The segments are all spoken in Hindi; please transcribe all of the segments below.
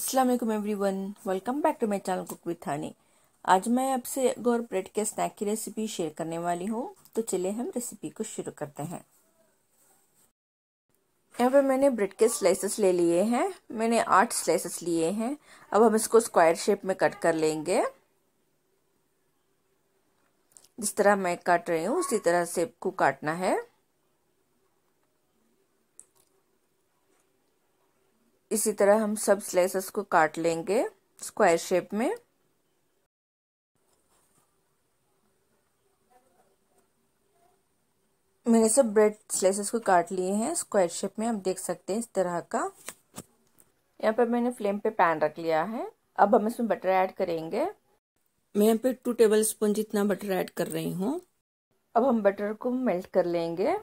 Aslam everyone welcome back to my channel cook with Hani आज मैं आपसे गौर ब्रेड के स्नैक की रेसिपी शेयर करने वाली हूँ तो चलिए हम रेसिपी को शुरू करते हैं यहाँ पे मैंने ब्रेड के स्लाइसेस ले लिए हैं मैंने आठ स्लाइसेस लिए हैं अब हम इसको स्क्वायर शेप में कट कर लेंगे जिस तरह मैं काट रही हूँ उसी तरह से को काटना है इसी तरह हम सब स्लाइसेस को काट लेंगे स्क्वायर शेप में मैंने सब ब्रेड स्लाइसेस को काट लिए हैं स्क्वायर शेप में आप देख सकते हैं इस तरह का यहाँ पर मैंने फ्लेम पे पैन रख लिया है अब हम इसमें बटर ऐड करेंगे मैं यहाँ पे टू टेबल स्पून जितना बटर ऐड कर रही हूँ अब हम बटर को मेल्ट कर लेंगे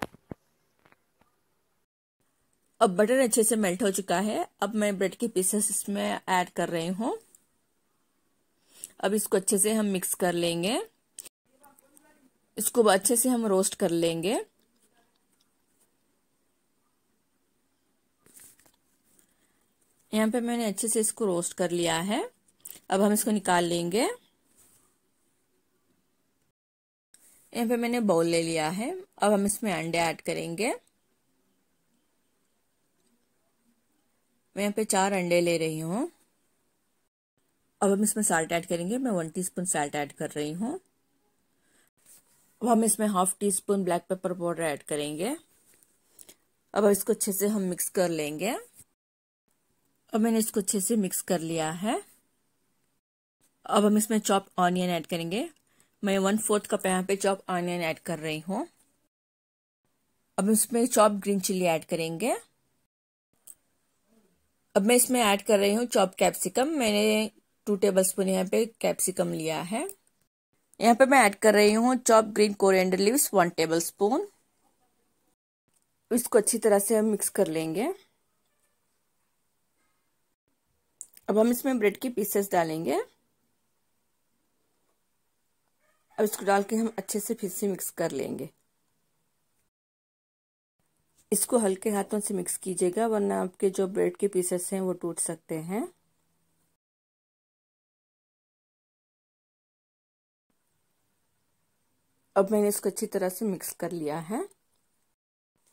अब बटर अच्छे से मेल्ट हो चुका है अब मैं ब्रेड के पीसेस इसमें ऐड कर रही हूँ अब इसको अच्छे से हम मिक्स कर लेंगे इसको अच्छे से हम रोस्ट कर लेंगे यहाँ पे मैंने अच्छे से इसको रोस्ट कर लिया है अब हम इसको निकाल लेंगे यहाँ पे मैंने बाउल ले लिया है अब हम इसमें अंडे ऐड करेंगे मैं यहाँ पे चार अंडे ले रही हूँ अब हम इसमें साल्ट ऐड करेंगे मैं वन टीस्पून साल्ट ऐड कर रही हूँ अब हम इसमें half teaspoon black pepper powder add करेंगे अब इसको अच्छे से हम मिक्स कर लेंगे अब मैंने इसको अच्छे से मिक्स कर लिया है अब हम इसमें चॉप ऑनियन ऐड करेंगे मैं वन फोर्थ कप यहाँ पे चॉप ऑनियन ऐड कर रही हूँ अब इसमें चॉप ग्रीन चिल्ली ऐड करेंगे अब मैं इसमें ऐड कर रही हूँ चॉप कैप्सिकम मैंने टू टेबल स्पून यहाँ पे कैप्सिकम लिया है यहाँ पे मैं ऐड कर रही हूँ chop green coriander leaves one tablespoon इसको अच्छी तरह से हम मिक्स कर लेंगे अब हम इसमें ब्रेड की पीसेस डालेंगे अब इसको डाल के हम अच्छे से फिर से मिक्स कर लेंगे इसको हल्के हाथों से मिक्स कीजिएगा वरना आपके जो ब्रेड के पीसेस हैं वो टूट सकते हैं अब मैंने इसको अच्छी तरह से मिक्स कर लिया है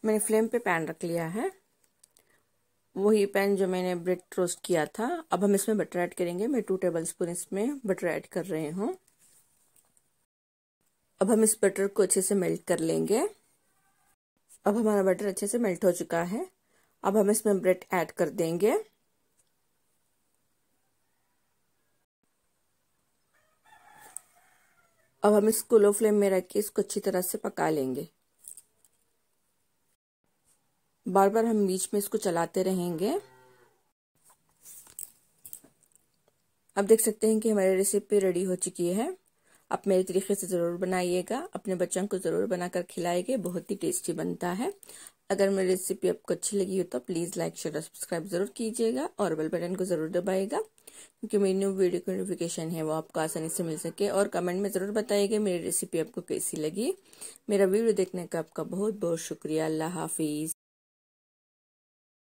मैंने फ्लेम पे पैन रख लिया है वही पैन जो मैंने ब्रेड रोस्ट किया था अब हम इसमें बटर ऐड करेंगे मैं टू टेबल स्पून इसमें बटर ऐड कर रहे हूँ अब हम इस बटर को अच्छे से मेल्ट कर लेंगे अब हमारा बटर अच्छे से मेल्ट हो चुका है अब हम इसमें ब्रेड ऐड कर देंगे अब हम इसको लो फ्लेम में रख के इसको अच्छी तरह से पका लेंगे बार बार हम बीच में इसको चलाते रहेंगे अब देख सकते हैं कि हमारी रेसिपी रेडी हो चुकी है आप मेरे तरीके से ज़रूर बनाइएगा अपने बच्चों को ज़रूर बनाकर खिलाएंगे बहुत ही टेस्टी बनता है अगर मेरी रेसिपी आपको अच्छी लगी हो तो प्लीज़ लाइक शेयर और सब्सक्राइब ज़रूर कीजिएगा और बेल बटन को ज़रूर दबाएगा क्योंकि मेरी न्यू वीडियो की नोटिफिकेशन है वो आपको आसानी से मिल सके और कमेंट में ज़रूर बताइएगा मेरी रेसिपी आपको कैसी लगी मेरा वीडियो देखने का आपका बहुत बहुत शुक्रिया अल्लाह हाफिज़